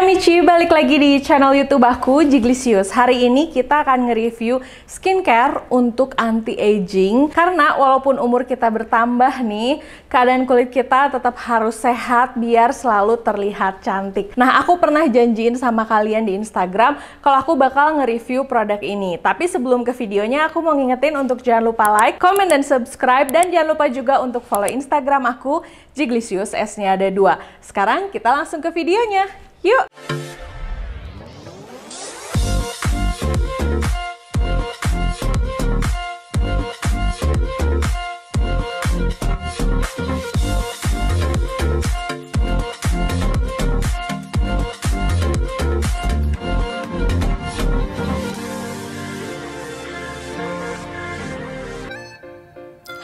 Michi, balik lagi di channel YouTube aku, Jiglisius. Hari ini kita akan nge-review skincare untuk anti-aging. Karena walaupun umur kita bertambah nih, keadaan kulit kita tetap harus sehat biar selalu terlihat cantik. Nah, aku pernah janjiin sama kalian di Instagram kalau aku bakal nge-review produk ini. Tapi sebelum ke videonya, aku mau ngingetin untuk jangan lupa like, komen, dan subscribe. Dan jangan lupa juga untuk follow Instagram aku, Jiglisius S-nya ada dua. Sekarang kita langsung ke videonya. Yuk!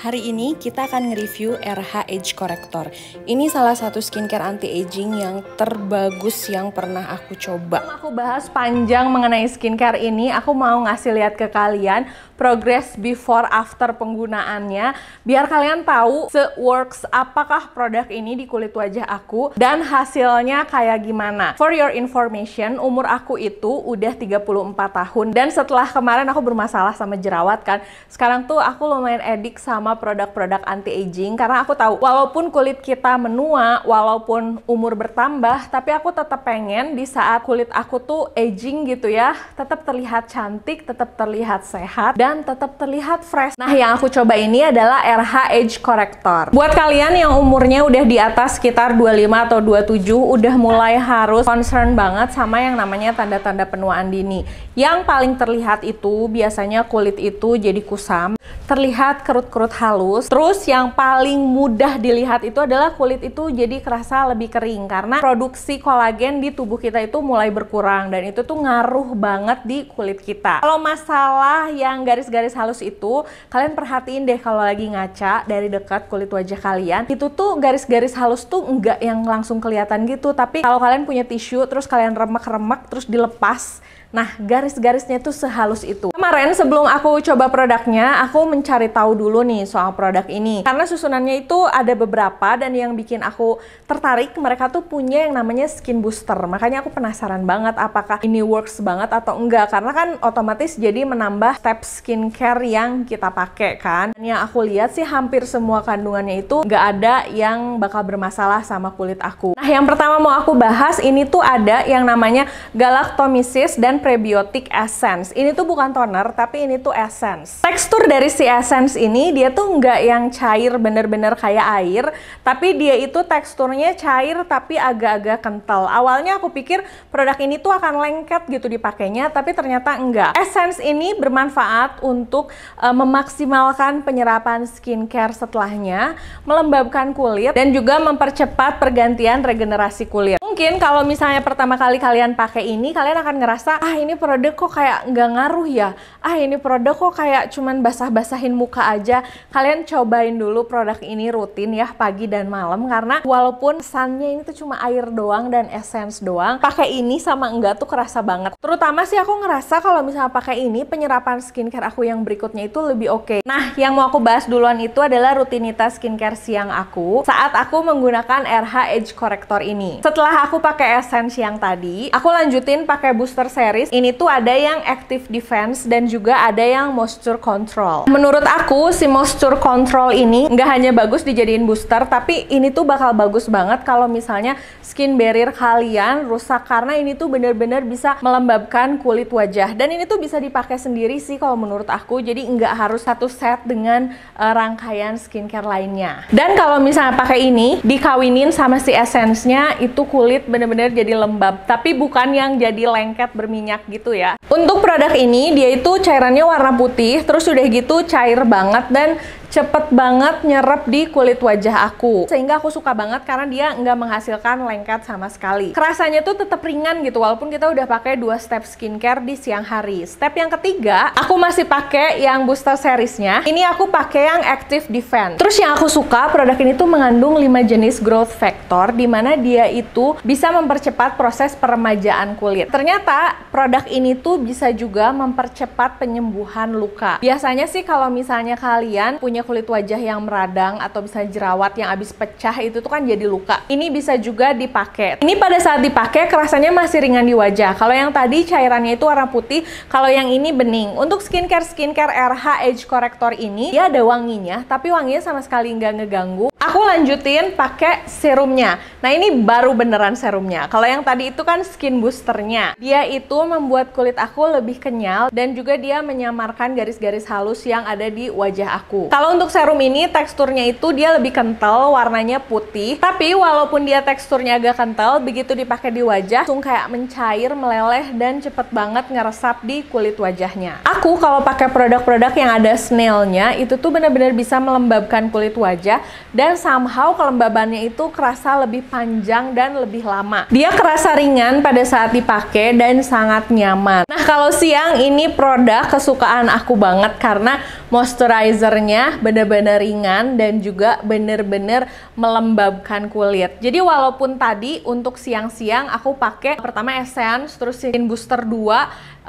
Hari ini kita akan nge-review RH Age Corrector. Ini salah satu skincare anti-aging yang terbagus yang pernah aku coba. aku bahas panjang mengenai skincare ini, aku mau ngasih lihat ke kalian progress before after penggunaannya biar kalian tahu se-works apakah produk ini di kulit wajah aku dan hasilnya kayak gimana. For your information, umur aku itu udah 34 tahun dan setelah kemarin aku bermasalah sama jerawat kan. Sekarang tuh aku lumayan edik sama produk-produk anti-aging karena aku tahu walaupun kulit kita menua, walaupun umur bertambah, tapi aku tetap pengen di saat kulit aku tuh aging gitu ya, tetap terlihat cantik, tetap terlihat sehat, dan tetap terlihat fresh. Nah, yang aku coba ini adalah RH Age Corrector. Buat kalian yang umurnya udah di atas sekitar 25 atau 27, udah mulai harus concern banget sama yang namanya tanda-tanda penuaan dini. Yang paling terlihat itu biasanya kulit itu jadi kusam, terlihat kerut-kerut halus. Terus yang paling mudah dilihat itu adalah kulit itu jadi kerasa lebih kering karena produksi kolagen di tubuh kita itu mulai berkurang dan itu tuh ngaruh banget di kulit kita. Kalau masalah yang garis-garis halus itu, kalian perhatiin deh kalau lagi ngaca dari dekat kulit wajah kalian, itu tuh garis-garis halus tuh enggak yang langsung kelihatan gitu, tapi kalau kalian punya tisu terus kalian remek-remek terus dilepas Nah, garis-garisnya itu sehalus itu. Kemarin sebelum aku coba produknya, aku mencari tahu dulu nih soal produk ini. Karena susunannya itu ada beberapa dan yang bikin aku tertarik, mereka tuh punya yang namanya skin booster. Makanya aku penasaran banget apakah ini works banget atau enggak. Karena kan otomatis jadi menambah step skincare yang kita pakai kan. Dan yang aku lihat sih hampir semua kandungannya itu nggak ada yang bakal bermasalah sama kulit aku. Nah, yang pertama mau aku bahas ini tuh ada yang namanya galactomisis dan dengan prebiotic essence. Ini tuh bukan toner, tapi ini tuh essence. Tekstur dari si essence ini dia tuh nggak yang cair bener-bener kayak air, tapi dia itu teksturnya cair tapi agak-agak kental. Awalnya aku pikir produk ini tuh akan lengket gitu dipakainya, tapi ternyata enggak. Essence ini bermanfaat untuk uh, memaksimalkan penyerapan skincare setelahnya, melembabkan kulit, dan juga mempercepat pergantian regenerasi kulit mungkin kalau misalnya pertama kali kalian pakai ini, kalian akan ngerasa, ah ini produk kok kayak nggak ngaruh ya, ah ini produk kok kayak cuman basah-basahin muka aja. Kalian cobain dulu produk ini rutin ya, pagi dan malam, karena walaupun sunnya ini tuh cuma air doang dan essence doang, pakai ini sama enggak tuh kerasa banget. Terutama sih aku ngerasa kalau misalnya pakai ini, penyerapan skincare aku yang berikutnya itu lebih oke. Okay. Nah, yang mau aku bahas duluan itu adalah rutinitas skincare siang aku saat aku menggunakan RH Edge Corrector ini. Setelah aku pakai Essence yang tadi, aku lanjutin pakai booster series. Ini tuh ada yang active defense dan juga ada yang moisture control. Menurut aku si moisture control ini nggak hanya bagus dijadiin booster, tapi ini tuh bakal bagus banget kalau misalnya skin barrier kalian rusak karena ini tuh bener-bener bisa melembabkan kulit wajah. Dan ini tuh bisa dipakai sendiri sih kalau menurut aku. Jadi nggak harus satu set dengan uh, rangkaian skincare lainnya. Dan kalau misalnya pakai ini dikawinin sama si essence-nya itu kulit kulit benar bener jadi lembab, tapi bukan yang jadi lengket berminyak gitu ya. Untuk produk ini, dia itu cairannya warna putih, terus sudah gitu cair banget dan cepet banget nyerap di kulit wajah aku sehingga aku suka banget karena dia nggak menghasilkan lengket sama sekali kerasanya tuh tetap ringan gitu walaupun kita udah pakai dua step skincare di siang hari step yang ketiga aku masih pakai yang booster seriesnya ini aku pakai yang active defense terus yang aku suka produk ini tuh mengandung 5 jenis growth factor dimana dia itu bisa mempercepat proses peremajaan kulit ternyata produk ini tuh bisa juga mempercepat penyembuhan luka biasanya sih kalau misalnya kalian punya punya kulit wajah yang meradang atau bisa jerawat yang habis pecah itu tuh kan jadi luka. Ini bisa juga dipakai. Ini pada saat dipakai kerasanya masih ringan di wajah. Kalau yang tadi cairannya itu warna putih, kalau yang ini bening. Untuk skincare skincare RH Age Corrector ini dia ada wanginya, tapi wanginya sama sekali nggak ngeganggu. Aku lanjutin pakai serumnya. Nah, ini baru beneran serumnya. Kalau yang tadi itu kan skin boosternya. Dia itu membuat kulit aku lebih kenyal dan juga dia menyamarkan garis-garis halus yang ada di wajah aku. Kalau untuk serum ini teksturnya itu dia lebih kental, warnanya putih. Tapi walaupun dia teksturnya agak kental, begitu dipakai di wajah langsung kayak mencair, meleleh dan cepet banget ngeresap di kulit wajahnya. Aku kalau pakai produk-produk yang ada snailnya itu tuh bener-bener bisa melembabkan kulit wajah dan dan somehow kelembabannya itu kerasa lebih panjang dan lebih lama. Dia kerasa ringan pada saat dipakai dan sangat nyaman. Nah, kalau siang ini produk kesukaan aku banget karena moisturizernya bener-bener ringan dan juga bener-bener melembabkan kulit. Jadi walaupun tadi untuk siang-siang aku pakai pertama essence, terus skin booster 2, uh,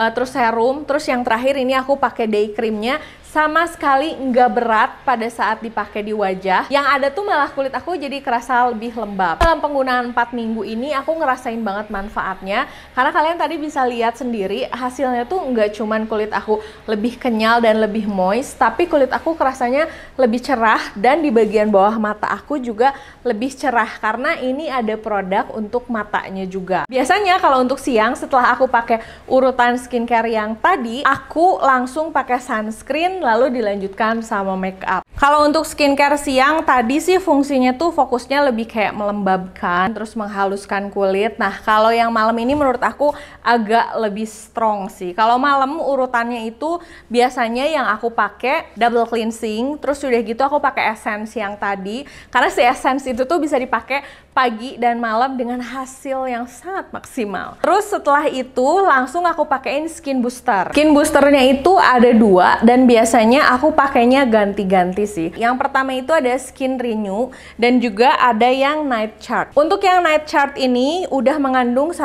eh, terus serum, terus yang terakhir ini aku pakai day creamnya sama sekali nggak berat pada saat dipakai di wajah. Yang ada tuh malah kulit aku jadi kerasa lebih lembab. Dalam penggunaan 4 minggu ini aku ngerasain banget manfaatnya karena kalian tadi bisa lihat sendiri hasilnya tuh nggak cuman kulit aku lebih kenyal dan lebih moist, tapi kulit aku kerasanya lebih cerah dan di bagian bawah mata aku juga lebih cerah karena ini ada produk untuk matanya juga. Biasanya kalau untuk siang setelah aku pakai urutan skincare yang tadi, aku langsung pakai sunscreen lalu dilanjutkan sama make up. Kalau untuk skincare siang tadi sih fungsinya tuh fokusnya lebih kayak melembabkan terus menghaluskan kulit. Nah, kalau yang malam ini menurut aku agak lebih strong sih. Kalau malam urutannya itu biasanya yang aku pakai double cleansing, terus sudah gitu aku pakai essence yang tadi karena si essence itu tuh bisa dipakai pagi dan malam dengan hasil yang sangat maksimal. Terus setelah itu langsung aku pakein skin booster. Skin boosternya itu ada dua dan biasanya biasanya aku pakainya ganti-ganti sih. Yang pertama itu ada Skin Renew dan juga ada yang Night Chart. Untuk yang Night Chart ini udah mengandung 1%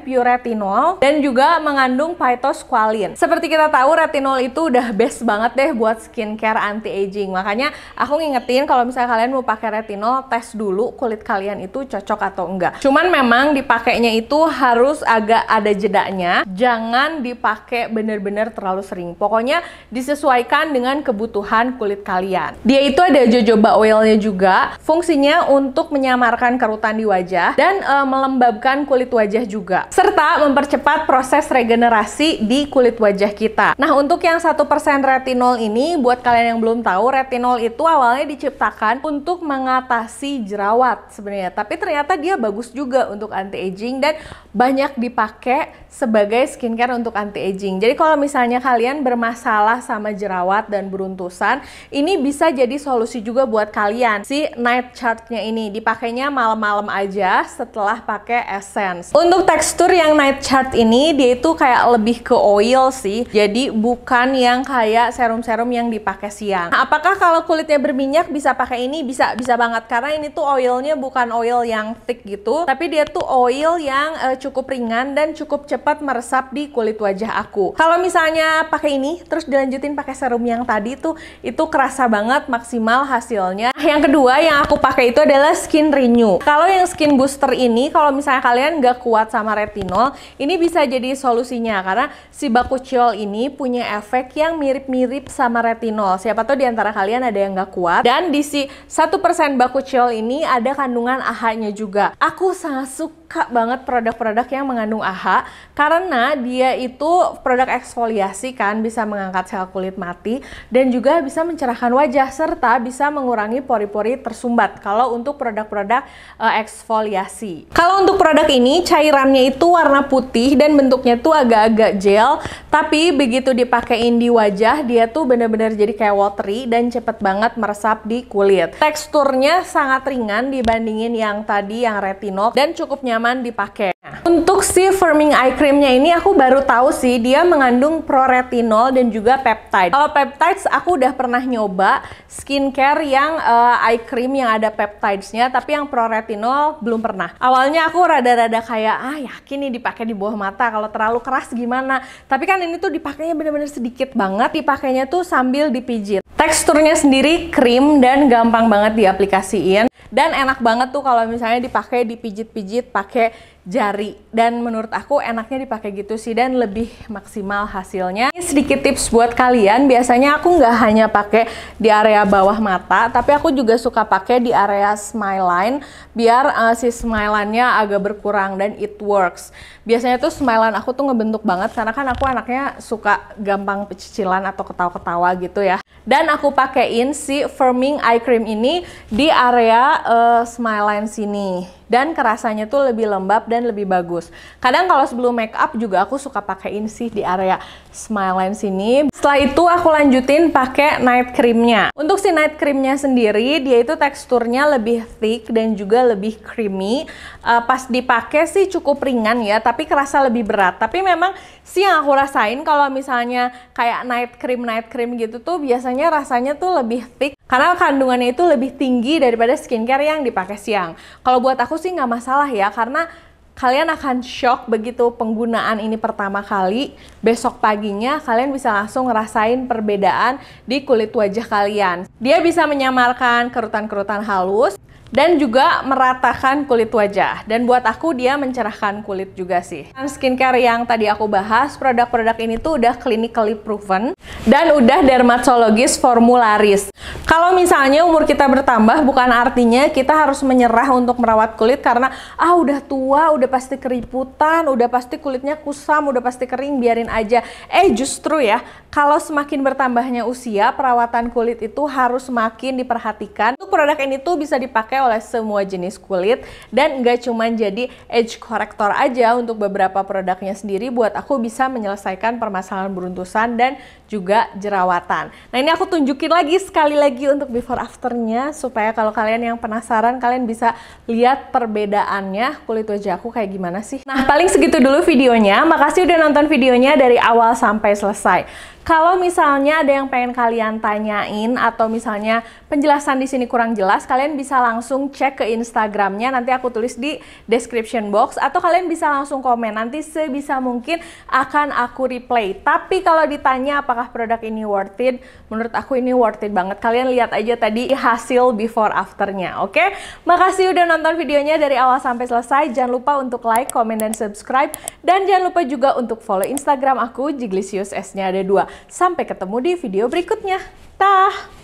pure retinol dan juga mengandung phytosqualin. Seperti kita tahu retinol itu udah best banget deh buat skincare anti-aging. Makanya aku ngingetin kalau misalnya kalian mau pakai retinol, tes dulu kulit kalian itu cocok atau enggak. Cuman memang dipakainya itu harus agak ada jedanya. Jangan dipakai bener-bener terlalu sering. Pokoknya disesuaikan sesuaikan dengan kebutuhan kulit kalian. Dia itu ada jojoba oilnya juga, fungsinya untuk menyamarkan kerutan di wajah dan e, melembabkan kulit wajah juga, serta mempercepat proses regenerasi di kulit wajah kita. Nah, untuk yang satu persen retinol ini, buat kalian yang belum tahu, retinol itu awalnya diciptakan untuk mengatasi jerawat sebenarnya, tapi ternyata dia bagus juga untuk anti aging dan banyak dipakai sebagai skincare untuk anti aging. Jadi kalau misalnya kalian bermasalah sama jerawat dan beruntusan, ini bisa jadi solusi juga buat kalian. Si night chartnya ini dipakainya malam-malam aja setelah pakai essence. Untuk tekstur yang night chart ini dia itu kayak lebih ke oil sih. Jadi bukan yang kayak serum-serum yang dipakai siang. Nah, apakah kalau kulitnya berminyak bisa pakai ini? Bisa bisa banget karena ini tuh oilnya bukan oil yang thick gitu, tapi dia tuh oil yang uh, cukup ringan dan cukup cepat cepat meresap di kulit wajah aku. Kalau misalnya pakai ini, terus dilanjutin pakai serum yang tadi tuh, itu kerasa banget maksimal hasilnya. Yang kedua yang aku pakai itu adalah Skin Renew. Kalau yang Skin Booster ini, kalau misalnya kalian nggak kuat sama retinol, ini bisa jadi solusinya karena si bakuchiol ini punya efek yang mirip-mirip sama retinol. Siapa tahu di antara kalian ada yang nggak kuat. Dan di si 1% bakuchiol ini ada kandungan AHA-nya juga. Aku sangat suka suka banget produk-produk yang mengandung AHA karena dia itu produk eksfoliasi kan bisa mengangkat sel kulit mati dan juga bisa mencerahkan wajah serta bisa mengurangi pori-pori tersumbat kalau untuk produk-produk uh, eksfoliasi. Kalau untuk produk ini cairannya itu warna putih dan bentuknya tuh agak-agak gel tapi begitu dipakein di wajah dia tuh bener-bener jadi kayak watery dan cepet banget meresap di kulit. Teksturnya sangat ringan dibandingin yang tadi yang retinol dan cukup nyaman nyaman dipakai untuk si firming eye creamnya ini aku baru tahu sih dia mengandung proretinol dan juga peptide. Kalau peptides aku udah pernah nyoba skincare yang uh, eye cream yang ada peptidesnya tapi yang proretinol belum pernah. Awalnya aku rada-rada kayak ah yakin nih dipakai di bawah mata kalau terlalu keras gimana. Tapi kan ini tuh dipakainya bener-bener sedikit banget, dipakainya tuh sambil dipijit. Teksturnya sendiri krim dan gampang banget diaplikasiin dan enak banget tuh kalau misalnya dipakai dipijit-pijit pakai jari dan menurut aku enaknya dipakai gitu sih dan lebih maksimal hasilnya Ini sedikit tips buat kalian biasanya aku nggak hanya pakai di area bawah mata tapi aku juga suka pakai di area smile line biar uh, si smile line-nya agak berkurang dan it works biasanya tuh smile line aku tuh ngebentuk banget karena kan aku anaknya suka gampang pecicilan atau ketawa-ketawa gitu ya dan aku pakein si firming eye cream ini di area uh, eh, smile line sini dan kerasanya tuh lebih lembab dan lebih bagus. Kadang kalau sebelum make up juga aku suka pakein sih di area smile line sini. Setelah itu aku lanjutin pakai night creamnya. Untuk si night creamnya sendiri dia itu teksturnya lebih thick dan juga lebih creamy. Uh, pas dipakai sih cukup ringan ya, tapi kerasa lebih berat. Tapi memang sih yang aku rasain kalau misalnya kayak night cream night cream gitu tuh biasanya rasanya tuh lebih thick karena kandungannya itu lebih tinggi daripada skincare yang dipakai siang. Kalau buat aku sih nggak masalah ya, karena kalian akan shock begitu penggunaan ini pertama kali. Besok paginya kalian bisa langsung ngerasain perbedaan di kulit wajah kalian. Dia bisa menyamarkan kerutan-kerutan halus, dan juga meratakan kulit wajah. Dan buat aku dia mencerahkan kulit juga sih. Skincare yang tadi aku bahas, produk-produk ini tuh udah clinically proven dan udah dermatologis formularis. Kalau misalnya umur kita bertambah bukan artinya kita harus menyerah untuk merawat kulit karena ah udah tua, udah pasti keriputan, udah pasti kulitnya kusam, udah pasti kering, biarin aja. Eh justru ya, kalau semakin bertambahnya usia, perawatan kulit itu harus semakin diperhatikan. Untuk produk ini tuh bisa dipakai oleh semua jenis kulit dan nggak cuma jadi edge corrector aja untuk beberapa produknya sendiri buat aku bisa menyelesaikan permasalahan beruntusan dan juga jerawatan. Nah ini aku tunjukin lagi sekali lagi untuk before afternya supaya kalau kalian yang penasaran kalian bisa lihat perbedaannya kulit wajah aku kayak gimana sih. Nah paling segitu dulu videonya. Makasih udah nonton videonya dari awal sampai selesai. Kalau misalnya ada yang pengen kalian tanyain atau misalnya penjelasan di sini kurang jelas, kalian bisa langsung langsung cek ke Instagramnya. Nanti aku tulis di description box atau kalian bisa langsung komen. Nanti sebisa mungkin akan aku replay. Tapi kalau ditanya apakah produk ini worth it, menurut aku ini worth it banget. Kalian lihat aja tadi hasil before afternya, oke? Okay? Makasih udah nonton videonya dari awal sampai selesai. Jangan lupa untuk like, komen, dan subscribe. Dan jangan lupa juga untuk follow Instagram aku, Jiglisius S-nya ada dua. Sampai ketemu di video berikutnya. Tah!